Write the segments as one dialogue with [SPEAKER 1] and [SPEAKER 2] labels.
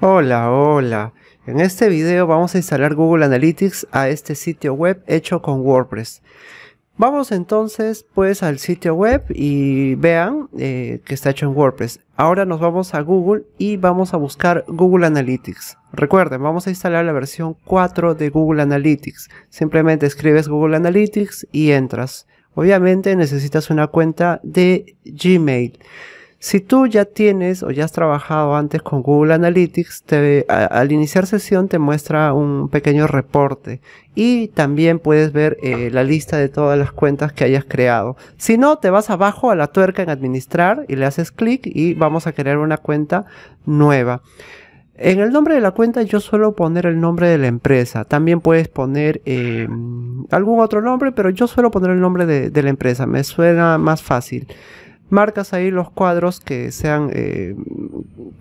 [SPEAKER 1] Hola, hola. En este video vamos a instalar Google Analytics a este sitio web hecho con WordPress. Vamos entonces pues al sitio web y vean eh, que está hecho en WordPress. Ahora nos vamos a Google y vamos a buscar Google Analytics. Recuerden, vamos a instalar la versión 4 de Google Analytics. Simplemente escribes Google Analytics y entras. Obviamente necesitas una cuenta de Gmail. Si tú ya tienes o ya has trabajado antes con Google Analytics, al iniciar sesión te muestra un pequeño reporte y también puedes ver eh, la lista de todas las cuentas que hayas creado. Si no, te vas abajo a la tuerca en administrar y le haces clic y vamos a crear una cuenta nueva. En el nombre de la cuenta yo suelo poner el nombre de la empresa. También puedes poner em, algún otro nombre, pero yo suelo poner el nombre de la empresa. Me suena más fácil marcas ahí los cuadros que sean eh,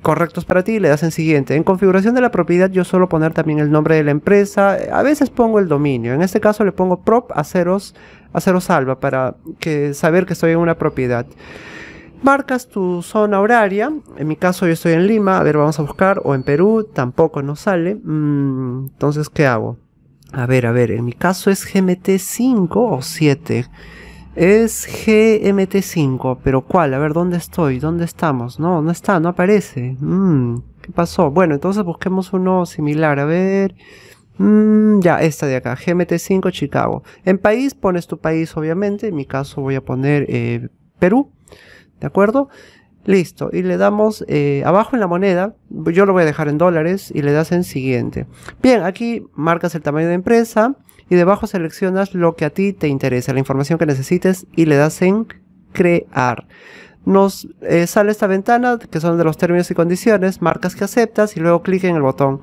[SPEAKER 1] correctos para ti y le das en siguiente. En configuración de la propiedad yo suelo poner también el nombre de la empresa, a veces pongo el dominio, en este caso le pongo prop aceros, aceros alba para que, saber que estoy en una propiedad. Marcas tu zona horaria, en mi caso yo estoy en Lima, a ver vamos a buscar, o en Perú, tampoco nos sale, mm, entonces ¿qué hago? A ver, a ver, en mi caso es GMT 5 o 7. Es GMT5, pero ¿cuál? A ver, ¿dónde estoy? ¿Dónde estamos? No, no está, no aparece. Mm, ¿Qué pasó? Bueno, entonces busquemos uno similar. A ver... Mm, ya, esta de acá, GMT5 Chicago. En país pones tu país, obviamente. En mi caso voy a poner eh, Perú. ¿De acuerdo? Listo. Y le damos eh, abajo en la moneda. Yo lo voy a dejar en dólares y le das en siguiente. Bien, aquí marcas el tamaño de empresa y debajo seleccionas lo que a ti te interesa, la información que necesites y le das en crear. Nos eh, sale esta ventana que son de los términos y condiciones, marcas que aceptas y luego clic en el botón.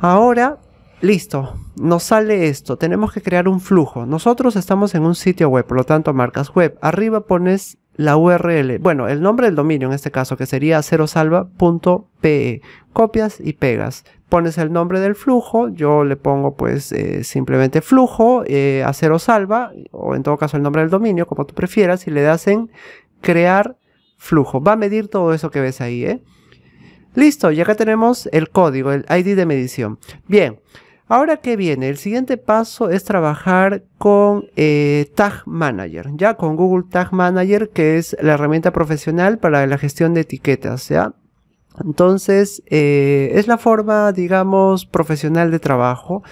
[SPEAKER 1] Ahora, listo, nos sale esto. Tenemos que crear un flujo. Nosotros estamos en un sitio web, por lo tanto marcas web. Arriba pones la URL, bueno, el nombre del dominio en este caso, que sería acerosalva.pe copias y pegas. Pones el nombre del flujo, yo le pongo pues eh, simplemente flujo eh, acerosalva o en todo caso el nombre del dominio, como tú prefieras, y le das en crear flujo. Va a medir todo eso que ves ahí, ¿eh? Listo, ya que tenemos el código, el ID de medición. Bien, Ahora que viene, el siguiente paso es trabajar con eh, Tag Manager, ya con Google Tag Manager, que es la herramienta profesional para la gestión de etiquetas, ¿ya? Entonces, eh, es la forma, digamos, profesional de trabajo.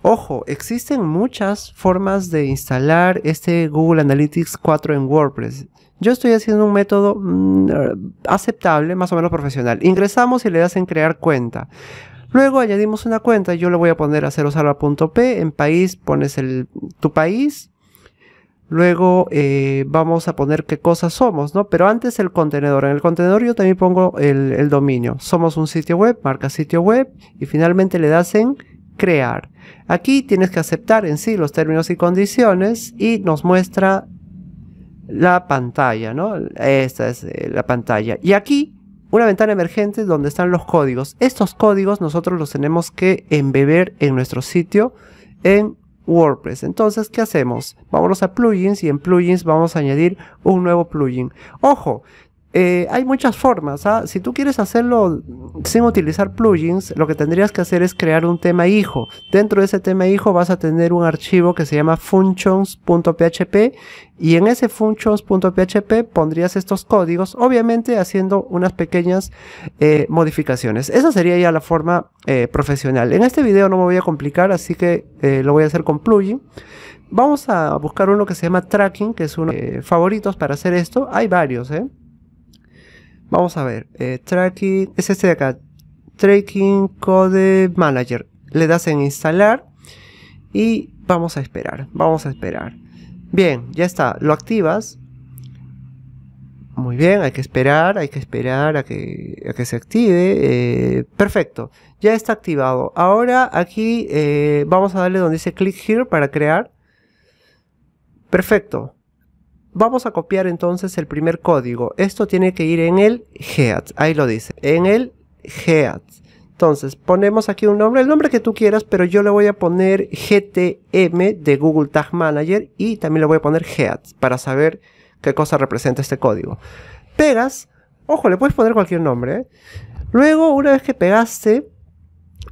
[SPEAKER 1] Ojo, existen muchas formas de instalar este Google Analytics 4 en WordPress. Yo estoy haciendo un método mm, aceptable, más o menos profesional. Ingresamos y le das en crear cuenta. Luego añadimos una cuenta, yo le voy a poner a p. en país pones tu país, luego eh, vamos a poner qué cosas somos, ¿no? Pero antes el contenedor, en el contenedor yo también pongo el, el dominio, somos un sitio web, marca sitio web y finalmente le das en crear. Aquí tienes que aceptar en sí los términos y condiciones y nos muestra la pantalla, ¿no? Esta es eh, la pantalla. Y aquí una ventana emergente donde están los códigos. Estos códigos nosotros los tenemos que embeber en nuestro sitio en WordPress. Entonces, ¿qué hacemos? Vámonos a plugins y en plugins vamos a añadir un nuevo plugin. Ojo, eh, hay muchas formas. ¿ah? Si tú quieres hacerlo sin utilizar plugins, lo que tendrías que hacer es crear un tema hijo. Dentro de ese tema hijo vas a tener un archivo que se llama functions.php y en ese functions.php pondrías estos códigos, obviamente haciendo unas pequeñas eh, modificaciones. Esa sería ya la forma eh, profesional. En este video no me voy a complicar, así que lo voy a hacer con plugin. Vamos a buscar uno que se llama tracking, que es uno de favoritos para hacer esto. Hay varios, ¿eh? Vamos a ver, eh, tracking, es este de acá, Tracking Code Manager. Le das en instalar y vamos a esperar, vamos a esperar. Bien, ya está, lo activas. Muy bien, hay que esperar, hay que esperar a que, a que se active. Eh, perfecto, ya está activado. Ahora aquí eh, vamos a darle donde dice click here para crear. Perfecto, Vamos a copiar entonces el primer código. Esto tiene que ir en el head. Ahí lo dice. En el head. Entonces ponemos aquí un nombre, el nombre que tú quieras, pero yo le voy a poner GTM de Google Tag Manager y también le voy a poner head para saber qué cosa representa este código. Pegas, ojo, le puedes poner cualquier nombre. ¿eh? Luego, una vez que pegaste,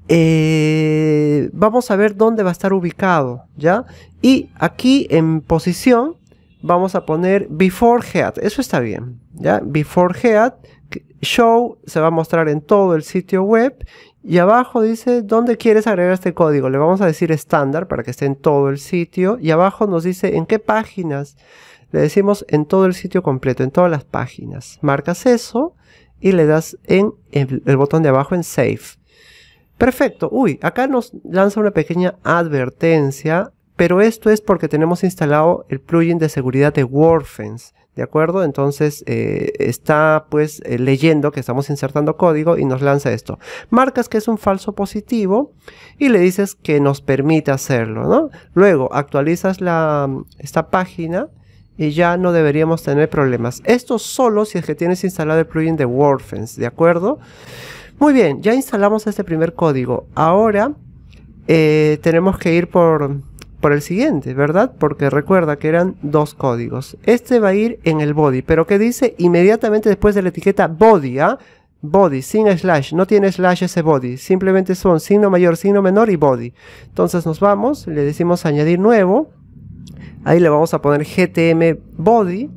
[SPEAKER 1] eh, vamos a ver dónde va a estar ubicado, ¿ya? Y aquí en posición vamos a poner before head. Eso está bien. ¿ya? Before head, show se va a mostrar en todo el sitio web. Y abajo dice dónde quieres agregar este código. Le vamos a decir estándar para que esté en todo el sitio. Y abajo nos dice en qué páginas. Le decimos en todo el sitio completo, en todas las páginas. Marcas eso y le das en el, botón de abajo en save. Perfecto. Uy, acá nos lanza una pequeña advertencia pero esto es porque tenemos instalado el plugin de seguridad de WordFence. ¿De acuerdo? Entonces eh, está pues eh, leyendo que estamos insertando código y nos lanza esto. Marcas que es un falso positivo y le dices que nos permite hacerlo, ¿no? Luego actualizas la, mm, esta página y ya no deberíamos tener problemas. Esto solo si es que tienes instalado el plugin de WordFence, ¿de acuerdo? Muy bien, ya instalamos este primer código. Ahora eh, tenemos que ir por por el siguiente, ¿verdad? Porque recuerda que eran dos códigos. Este va a ir en el body, pero ¿qué dice? Inmediatamente después de la etiqueta body, ¿ah? Body, sin slash, no tiene slash ese body, simplemente son signo mayor, signo menor y body. Entonces nos vamos, le decimos añadir nuevo, ahí le vamos a poner gtm body,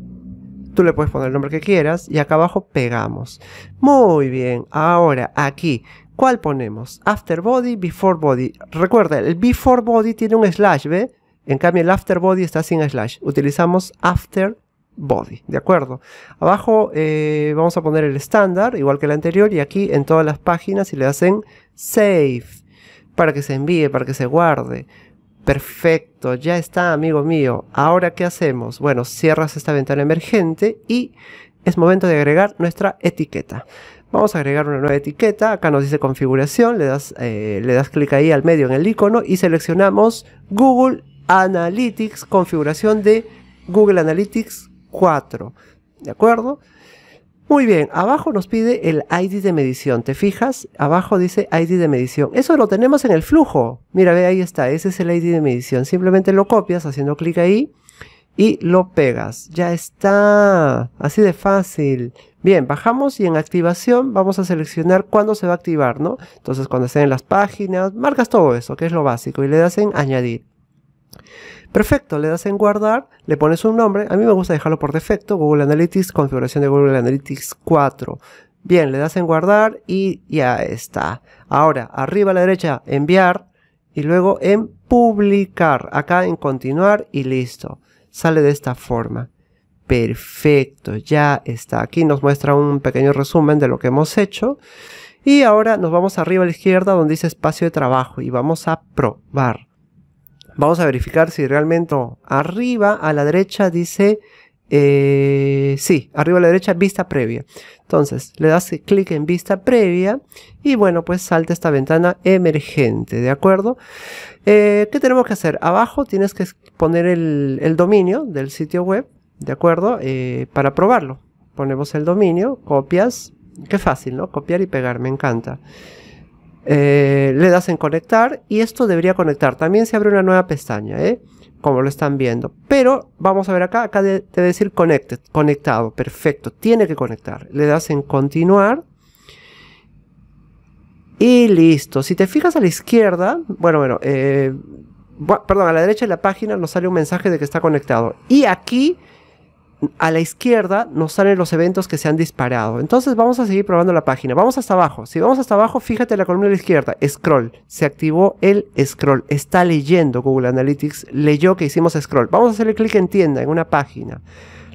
[SPEAKER 1] Tú le puedes poner el nombre que quieras y acá abajo pegamos. Muy bien, ahora aquí, ¿cuál ponemos? After body, before body. Recuerda, el before body tiene un slash, ¿ve? En cambio el after body está sin slash. Utilizamos after body, ¿de acuerdo? Abajo eh, vamos a poner el estándar, igual que el anterior, y aquí en todas las páginas y le hacen save, para que se envíe, para que se guarde. Perfecto, ya está, amigo mío. Ahora, ¿qué hacemos? Bueno, cierras esta ventana emergente y es momento de agregar nuestra etiqueta. Vamos a agregar una nueva etiqueta. Acá nos dice configuración. Le das, eh, le das clic ahí al medio en el icono y seleccionamos Google Analytics, configuración de Google Analytics 4. ¿De acuerdo? Muy bien, abajo nos pide el ID de medición. ¿Te fijas? Abajo dice ID de medición. Eso lo tenemos en el flujo. Mira, ve, ahí está. Ese es el ID de medición. Simplemente lo copias haciendo clic ahí y lo pegas. Ya está. Así de fácil. Bien, bajamos y en activación vamos a seleccionar cuándo se va a activar, ¿no? Entonces cuando estén en las páginas, marcas todo eso, que es lo básico, y le das en añadir. Perfecto, le das en guardar, le pones un nombre. A mí me gusta dejarlo por defecto, Google Analytics, configuración de Google Analytics 4. Bien, le das en guardar y ya está. Ahora, arriba a la derecha, enviar y luego en publicar. Acá en continuar y listo. Sale de esta forma. Perfecto, ya está. Aquí nos muestra un pequeño resumen de lo que hemos hecho. Y ahora nos vamos arriba a la izquierda donde dice espacio de trabajo y vamos a probar. Vamos a verificar si realmente arriba a la derecha dice, eh, sí, arriba a la derecha vista previa. Entonces le das clic en vista previa y bueno, pues salta esta ventana emergente, ¿de acuerdo? Eh, ¿Qué tenemos que hacer? Abajo tienes que poner el, dominio del sitio web, ¿de acuerdo? Eh, para probarlo. Ponemos el dominio, copias, qué fácil, ¿no? Copiar y pegar, me encanta. Eh, le das en conectar y esto debería conectar. También se abre una nueva pestaña, ¿eh? como lo están viendo. Pero vamos a ver acá, acá debe decir conectado, perfecto, tiene que conectar. Le das en continuar. Y listo. Si te fijas a la izquierda, bueno, bueno, eh, bueno, perdón, a la derecha de la página nos sale un mensaje de que está conectado. Y aquí a la izquierda nos salen los eventos que se han disparado. Entonces vamos a seguir probando la página. Vamos hasta abajo. Si vamos hasta abajo, fíjate en la columna de la izquierda. Scroll. Se activó el scroll. Está leyendo Google Analytics. Leyó que hicimos scroll. Vamos a hacerle clic en tienda, en una página.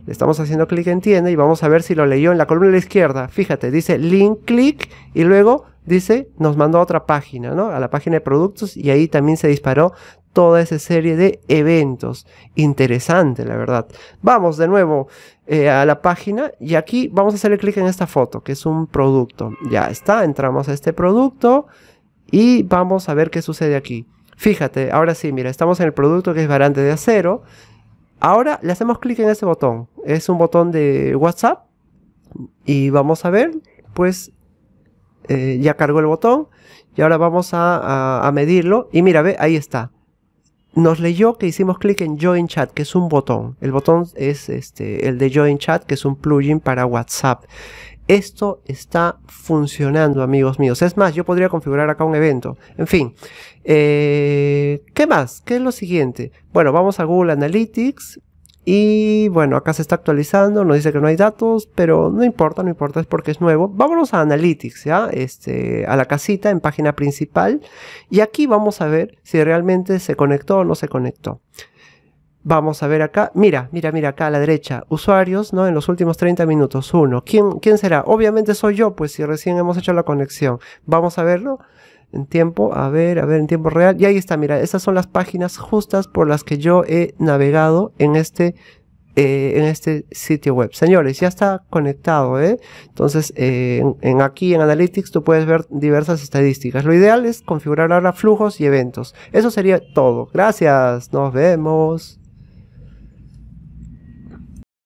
[SPEAKER 1] Le estamos haciendo clic en tienda y vamos a ver si lo leyó en la columna de la izquierda. Fíjate, dice link, clic y luego dice nos mandó a otra página, ¿no? A la página de productos y ahí también se disparó toda esa serie de eventos. Interesante, la verdad. Vamos de nuevo eh, a la página y aquí vamos a hacerle clic en esta foto, que es un producto. Ya está, entramos a este producto y vamos a ver qué sucede aquí. Fíjate, ahora sí, mira, estamos en el producto que es barante de acero. Ahora le hacemos clic en ese botón. Es un botón de WhatsApp. Y vamos a ver, pues eh, ya cargó el botón. Y ahora vamos a medirlo. Y mira, ve, ahí está nos leyó que hicimos clic en Join Chat, que es un botón. El botón es este, el de Join Chat, que es un plugin para WhatsApp. Esto está funcionando, amigos míos. Es más, yo podría configurar acá un evento. En fin, eh, ¿qué más? ¿Qué es lo siguiente? Bueno, vamos a Google Analytics y bueno, acá se está actualizando, nos dice que no hay datos, pero no importa, no importa, es porque es nuevo. Vámonos a Analytics, ¿ya? Este, a la casita en página principal. Y aquí vamos a ver si realmente se conectó o no se conectó. Vamos a ver acá, mira, mira, mira acá a la derecha, usuarios, ¿no? En los últimos 30 minutos, uno. ¿Quién, quién será? Obviamente soy yo, pues si recién hemos hecho la conexión. Vamos a verlo en tiempo, a ver, a ver, en tiempo real. Y ahí está, mira, estas son las páginas justas por las que yo he navegado en este, eh, en este sitio web. Señores, ya está conectado, ¿eh? Entonces, eh, aquí en Analytics tú puedes ver diversas estadísticas. Lo ideal es configurar ahora flujos y eventos. Eso sería todo. Gracias, nos vemos.